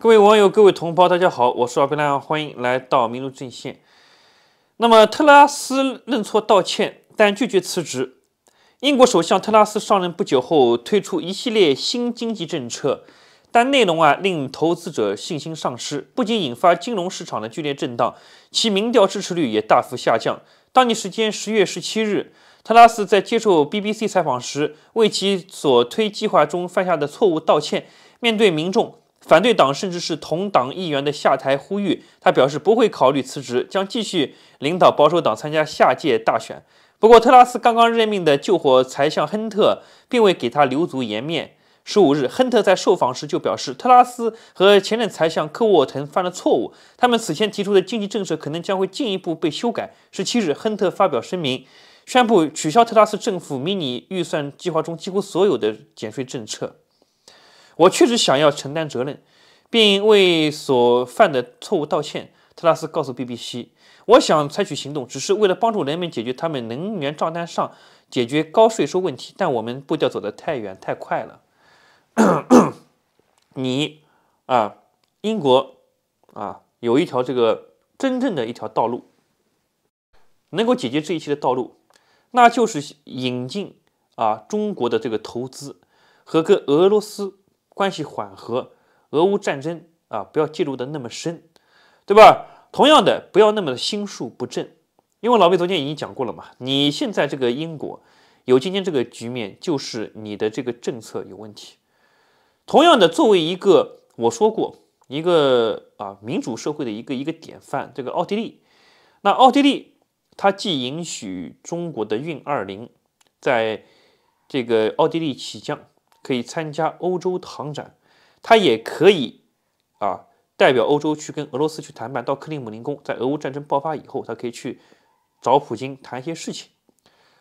各位网友，各位同胞，大家好，我是阿贝拉，欢迎来到明路阵线。那么，特拉斯认错道歉，但拒绝辞职。英国首相特拉斯上任不久后推出一系列新经济政策，但内容啊令投资者信心丧失，不仅引发金融市场的剧烈震荡，其民调支持率也大幅下降。当地时间十月十七日，特拉斯在接受 BBC 采访时，为其所推计划中犯下的错误道歉，面对民众。反对党甚至是同党议员的下台呼吁，他表示不会考虑辞职，将继续领导保守党参加下届大选。不过，特拉斯刚刚任命的救火财相亨特，并未给他留足颜面。十五日，亨特在受访时就表示，特拉斯和前任财相克沃滕犯了错误，他们此前提出的经济政策可能将会进一步被修改。十七日，亨特发表声明，宣布取消特拉斯政府迷你预算计划中几乎所有的减税政策。我确实想要承担责任，并为所犯的错误道歉。特拉斯告诉 BBC：“ 我想采取行动，只是为了帮助人们解决他们能源账单上解决高税收问题。但我们步调走得太远太快了。你啊，英国啊，有一条这个真正的一条道路，能够解决这一切的道路，那就是引进啊中国的这个投资和跟俄罗斯。”关系缓和，俄乌战争啊，不要介入的那么深，对吧？同样的，不要那么的心术不正，因为老魏昨天已经讲过了嘛。你现在这个英国有今天这个局面，就是你的这个政策有问题。同样的，作为一个我说过一个啊民主社会的一个一个典范，这个奥地利，那奥地利它既允许中国的运二零在这个奥地利起降。可以参加欧洲的航展，他也可以啊代表欧洲去跟俄罗斯去谈判，到克里姆林宫，在俄乌战争爆发以后，他可以去找普京谈一些事情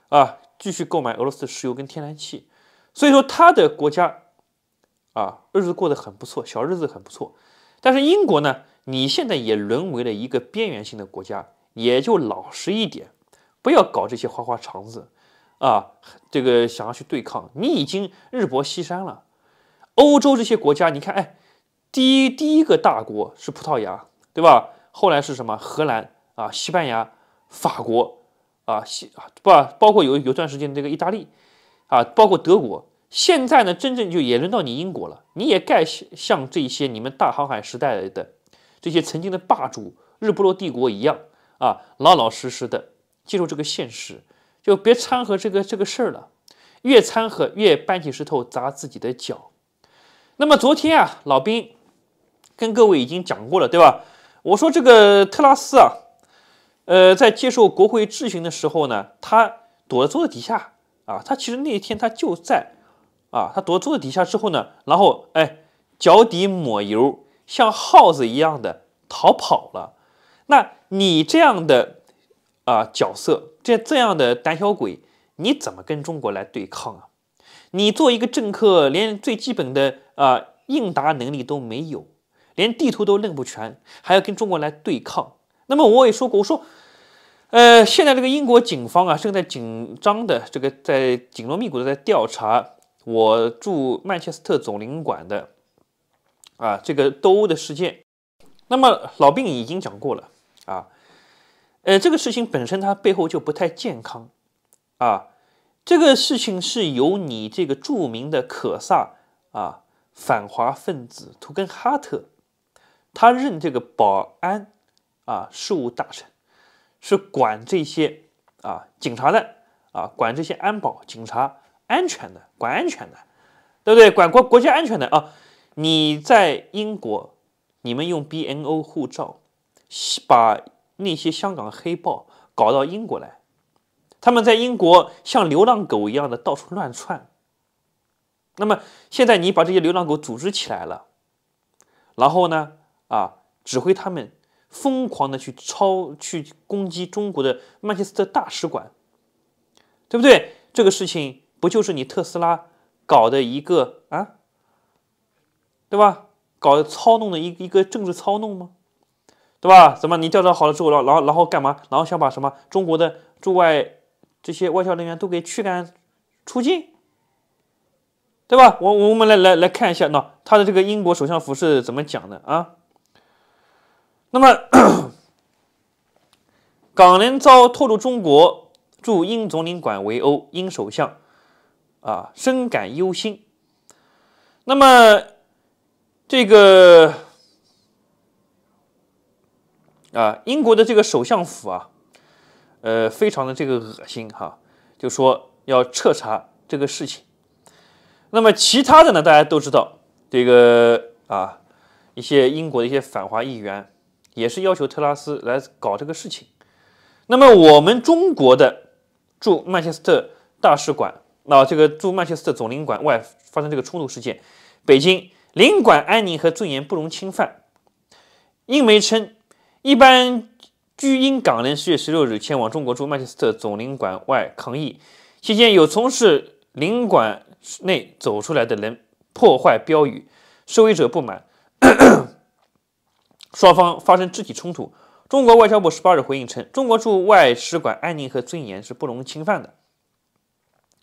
啊，继续购买俄罗斯的石油跟天然气。所以说他的国家啊日子过得很不错，小日子很不错。但是英国呢，你现在也沦为了一个边缘性的国家，也就老实一点，不要搞这些花花肠子。啊，这个想要去对抗你已经日薄西山了。欧洲这些国家，你看，哎，第一第一个大国是葡萄牙，对吧？后来是什么？荷兰啊，西班牙、法国啊，西啊不，包括有有段时间这个意大利啊，包括德国。现在呢，真正就也轮到你英国了，你也该像像这些你们大航海时代的这些曾经的霸主日不落帝国一样啊，老老实实的接受这个现实。就别掺和这个这个事儿了，越掺和越搬起石头砸自己的脚。那么昨天啊，老兵跟各位已经讲过了，对吧？我说这个特拉斯啊，呃，在接受国会质询的时候呢，他躲在桌子底下啊，他其实那一天他就在啊，他躲在桌子底下之后呢，然后哎，脚底抹油，像耗子一样的逃跑了。那你这样的啊角色？这这样的胆小鬼，你怎么跟中国来对抗啊？你做一个政客，连最基本的啊应答能力都没有，连地图都认不全，还要跟中国来对抗？那么我也说过，我说，呃，现在这个英国警方啊，正在紧张的这个在紧锣密鼓的在调查我驻曼彻斯特总领馆的啊这个斗殴的事件。那么老兵已经讲过了。呃，这个事情本身它背后就不太健康，啊，这个事情是由你这个著名的可萨啊反华分子图根哈特，他任这个保安啊事务大臣，是管这些啊警察的啊，管这些安保警察安全的，管安全的，对不对？管国国家安全的啊。你在英国，你们用 B N O 护照把。那些香港黑豹搞到英国来，他们在英国像流浪狗一样的到处乱窜。那么现在你把这些流浪狗组织起来了，然后呢，啊，指挥他们疯狂的去抄、去攻击中国的曼彻斯特大使馆，对不对？这个事情不就是你特斯拉搞的一个啊，对吧？搞操弄的一个一个政治操弄吗？对吧？怎么你调查好了之后，然后然后干嘛？然后想把什么中国的驻外这些外交人员都给驱赶出境，对吧？我我们来来来看一下，那他的这个英国首相府是怎么讲的啊？那么港人遭拖入中国驻英总领馆围殴，英首相啊深感忧心。那么这个。啊，英国的这个首相府啊，呃，非常的这个恶心哈，就说要彻查这个事情。那么其他的呢，大家都知道，这个啊，一些英国的一些反华议员也是要求特拉斯来搞这个事情。那么我们中国的驻曼彻斯特大使馆，那这个驻曼彻斯特总领馆外发生这个冲突事件，北京领馆安宁和尊严不容侵犯。英媒称。一般，居英港人十月十六日前往中国驻曼彻斯特总领馆外抗议，期间有从事领馆内走出来的人破坏标语，示威者不满，双方发生肢体冲突。中国外交部十八日回应称，中国驻外使馆安宁和尊严是不容侵犯的。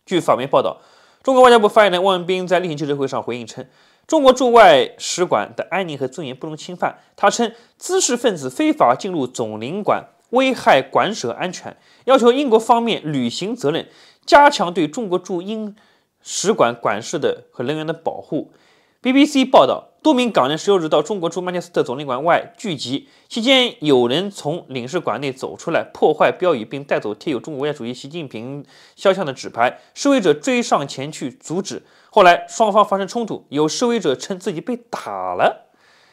据法媒报道，中国外交部发言人汪文斌在例行记者会上回应称。中国驻外使馆的安宁和尊严不容侵犯。他称，知识分子非法进入总领馆，危害馆舍安全，要求英国方面履行责任，加强对中国驻英使馆管事的和人员的保护。BBC 报道。多名港人十六日到中国驻曼彻斯特总领馆外聚集，期间有人从领事馆内走出来破坏标语，并带走贴有中国国家主席习近平肖像的纸牌。示威者追上前去阻止，后来双方发生冲突，有示威者称自己被打了。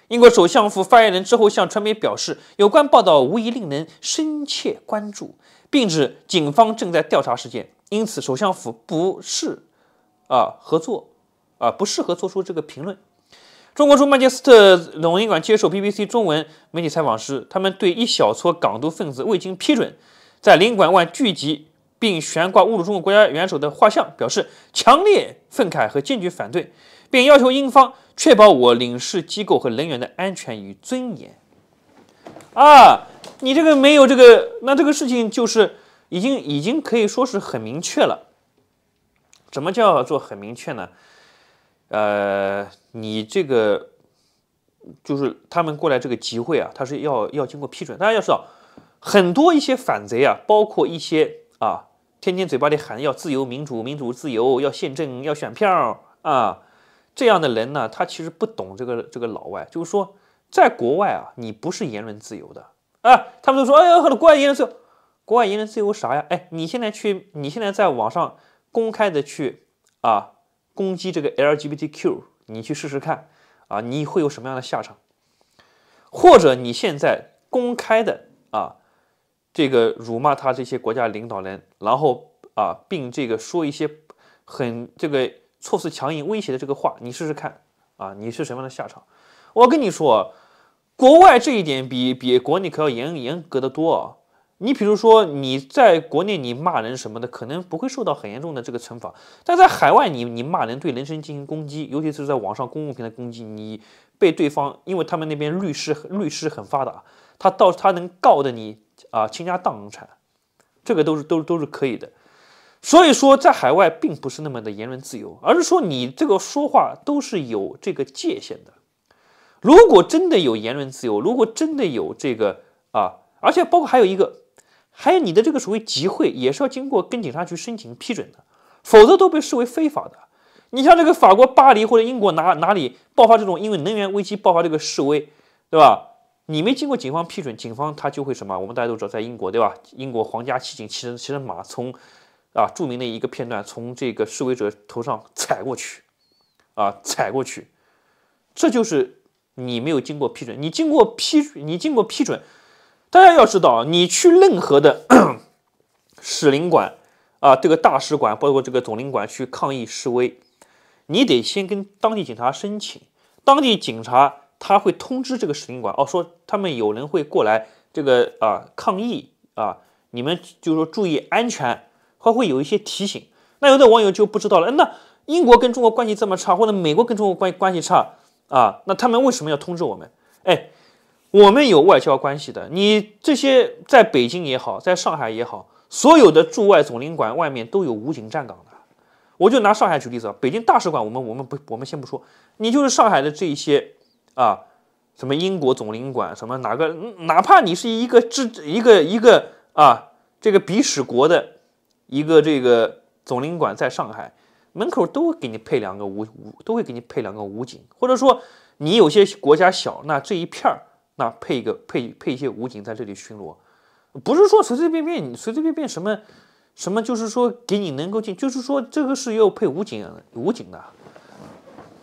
英国首相府发言人之后向传媒表示，有关报道无疑令人深切关注，并指警方正在调查事件，因此首相府不适啊合作啊不适合做出这个评论。中国驻曼彻斯特总领馆接受 BBC 中文媒体采访时，他们对一小撮港独分子未经批准在领馆外聚集并悬挂侮辱中国国家元首的画像表示强烈愤慨和坚决反对，并要求英方确保我领事机构和人员的安全与尊严。啊，你这个没有这个，那这个事情就是已经已经可以说是很明确了。怎么叫做很明确呢？呃，你这个就是他们过来这个集会啊，他是要要经过批准。大家要知道，很多一些反贼啊，包括一些啊，天天嘴巴里喊要自由民主、民主自由、要宪政、要选票啊，这样的人呢，他其实不懂这个这个老外，就是说，在国外啊，你不是言论自由的啊。他们都说，哎呀，国外言论自，由。国外言论自由啥呀？哎，你现在去，你现在在网上公开的去啊。攻击这个 LGBTQ，你去试试看啊，你会有什么样的下场？或者你现在公开的啊，这个辱骂他这些国家领导人，然后啊，并这个说一些很这个措辞强硬威胁的这个话，你试试看啊，你是什么样的下场？我跟你说，国外这一点比比国内可要严严格的多啊。你比如说，你在国内你骂人什么的，可能不会受到很严重的这个惩罚；但在海外，你你骂人、对人身进行攻击，尤其是在网上公共平台攻击，你被对方，因为他们那边律师律师很发达，他到他能告的你啊，倾家荡产，这个都是都都是可以的。所以说，在海外并不是那么的言论自由，而是说你这个说话都是有这个界限的。如果真的有言论自由，如果真的有这个啊，而且包括还有一个。还有你的这个属于集会，也是要经过跟警察局申请批准的，否则都被视为非法的。你像这个法国巴黎或者英国哪哪里爆发这种因为能源危机爆发这个示威，对吧？你没经过警方批准，警方他就会什么？我们大家都知道，在英国，对吧？英国皇家骑警骑着骑着马从啊著名的一个片段从这个示威者头上踩过去，啊踩过去，这就是你没有经过批准。你经过批你经过批准。大家要知道你去任何的 使领馆啊，这个大使馆，包括这个总领馆去抗议示威，你得先跟当地警察申请。当地警察他会通知这个使领馆哦，说他们有人会过来这个啊抗议啊，你们就是说注意安全，他会有一些提醒。那有的网友就不知道了，那英国跟中国关系这么差，或者美国跟中国关关系差啊，那他们为什么要通知我们？哎。我们有外交关系的，你这些在北京也好，在上海也好，所有的驻外总领馆外面都有武警站岗的。我就拿上海举例子，北京大使馆我们我们不我们先不说，你就是上海的这一些啊，什么英国总领馆，什么哪个，哪怕你是一个只一个一个啊，这个比使国的一个这个总领馆在上海门口都会给你配两个武武，都会给你配两个武警，或者说你有些国家小，那这一片儿。那配一个配配一些武警在这里巡逻，不是说随随便便，随随便便什么什么，就是说给你能够进，就是说这个是要配武警，武警的，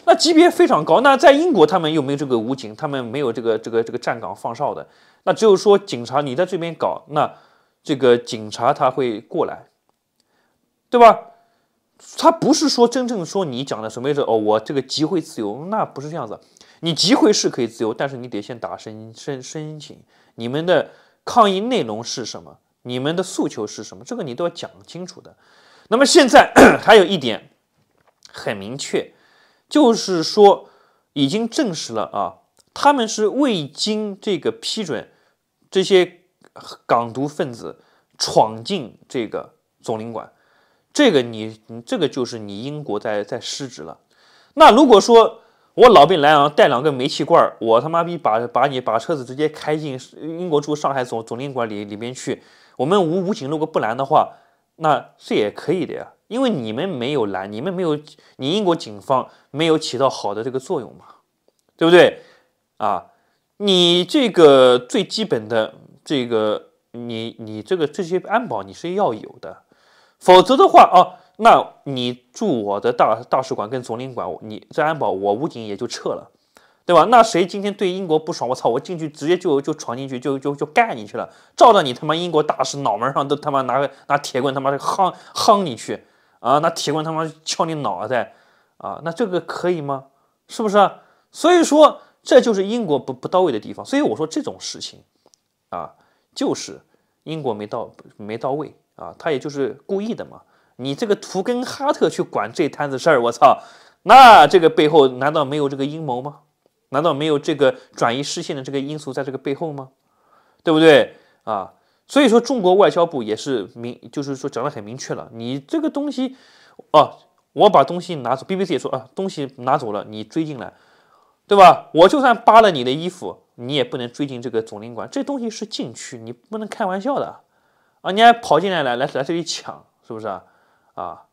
那级别非常高。那在英国他们又没有这个武警，他们没有这个这个这个站岗放哨的，那只有说警察，你在这边搞，那这个警察他会过来，对吧？他不是说真正说你讲的什么意思？哦，我这个集会自由，那不是这样子。你集会是可以自由，但是你得先打申申申请。你们的抗议内容是什么？你们的诉求是什么？这个你都要讲清楚的。那么现在 还有一点很明确，就是说已经证实了啊，他们是未经这个批准，这些港独分子闯进这个总领馆，这个你你这个就是你英国在在失职了。那如果说，我老兵来啊，带两个煤气罐儿，我他妈逼把把你把车子直接开进英国驻上海总总领馆里里边去。我们武武警如果不拦的话，那是也可以的呀，因为你们没有拦，你们没有你英国警方没有起到好的这个作用嘛，对不对啊？你这个最基本的这个你你这个这些安保你是要有的，否则的话啊。那你住我的大大使馆跟总领馆，你这安保我武警也就撤了，对吧？那谁今天对英国不爽，我操，我进去直接就就闯进去，就就就干你去了，照着你他妈英国大使脑门上都他妈拿拿铁棍他妈的夯夯你去啊！拿铁棍他妈敲你脑袋啊！那这个可以吗？是不是？所以说这就是英国不不到位的地方。所以我说这种事情啊，就是英国没到没到位啊，他也就是故意的嘛。你这个图根哈特去管这摊子事儿，我操！那这个背后难道没有这个阴谋吗？难道没有这个转移视线的这个因素在这个背后吗？对不对啊？所以说中国外交部也是明，就是说讲得很明确了，你这个东西哦，我把东西拿走，BBC 也说啊，东西拿走了，你追进来，对吧？我就算扒了你的衣服，你也不能追进这个总领馆，这东西是禁区，你不能开玩笑的啊！你还跑进来来来来这里抢，是不是啊？啊，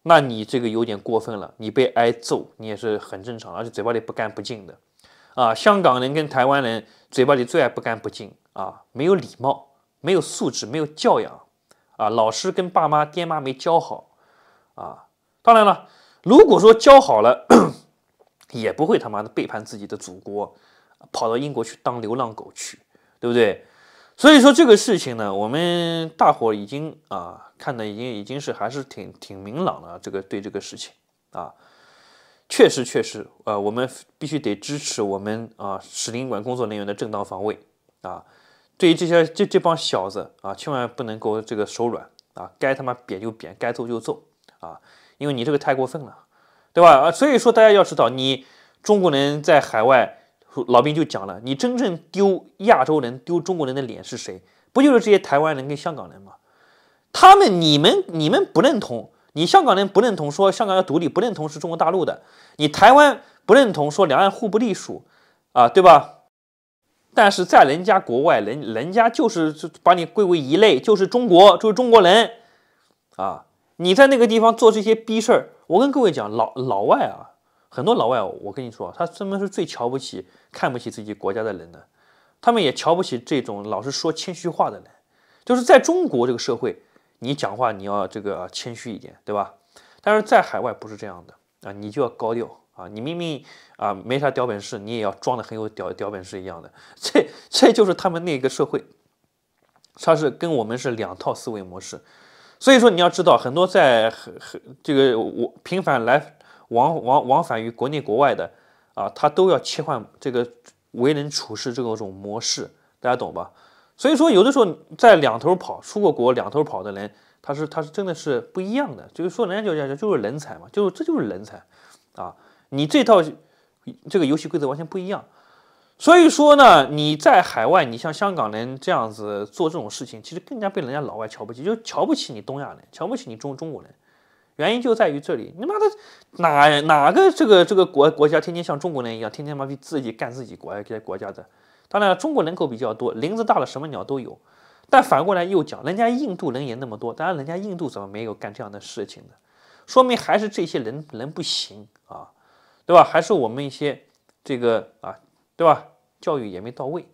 那你这个有点过分了。你被挨揍，你也是很正常，而且嘴巴里不干不净的，啊，香港人跟台湾人嘴巴里最爱不干不净啊，没有礼貌，没有素质，没有教养，啊，老师跟爸妈爹妈没教好，啊，当然了，如果说教好了，也不会他妈的背叛自己的祖国，跑到英国去当流浪狗去，对不对？所以说这个事情呢，我们大伙已经啊。看的已经已经是还是挺挺明朗的，这个对这个事情啊，确实确实，呃，我们必须得支持我们啊使领馆工作人员的正当防卫啊，对于这些这这帮小子啊，千万不能够这个手软啊，该他妈扁就扁，该揍就揍啊，因为你这个太过分了，对吧？啊，所以说大家要知道，你中国人在海外，老兵就讲了，你真正丢亚洲人丢中国人的脸是谁？不就是这些台湾人跟香港人吗？他们、你们、你们不认同，你香港人不认同，说香港要独立，不认同是中国大陆的；你台湾不认同，说两岸互不隶属，啊，对吧？但是在人家国外，人人家就是把你归为一类，就是中国，就是中国人，啊，你在那个地方做这些逼事儿，我跟各位讲，老老外啊，很多老外，我跟你说，他他们是最瞧不起、看不起自己国家的人的，他们也瞧不起这种老是说谦虚话的人，就是在中国这个社会。你讲话你要这个谦虚一点，对吧？但是在海外不是这样的啊，你就要高调啊！你明明啊没啥屌本事，你也要装的很有屌屌本事一样的，这这就是他们那个社会，他是跟我们是两套思维模式。所以说你要知道，很多在很这个我频繁来往往往返于国内国外的啊，他都要切换这个为人处事这种模式，大家懂吧？所以说，有的时候在两头跑，出过国两头跑的人，他是他是真的是不一样的。就是说，人家就叫就是人才嘛，就这就是人才啊！你这套这个游戏规则完全不一样。所以说呢，你在海外，你像香港人这样子做这种事情，其实更加被人家老外瞧不起，就瞧不起你东亚人，瞧不起你中中国人。原因就在于这里，你妈的哪哪个这个这个国国家天天像中国人一样，天天妈逼自己干自己国这些国家的。当然，中国人口比较多，林子大了什么鸟都有。但反过来又讲，人家印度人也那么多，当然人家印度怎么没有干这样的事情呢？说明还是这些人人不行啊，对吧？还是我们一些这个啊，对吧？教育也没到位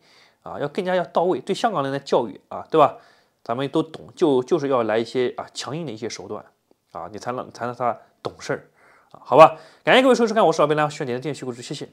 啊，要更加要到位。对香港人的教育啊，对吧？咱们都懂，就就是要来一些啊强硬的一些手段啊，你才能才能他懂事儿啊，好吧？感谢各位收看，我是老白，希望你的订阅、关注，谢谢。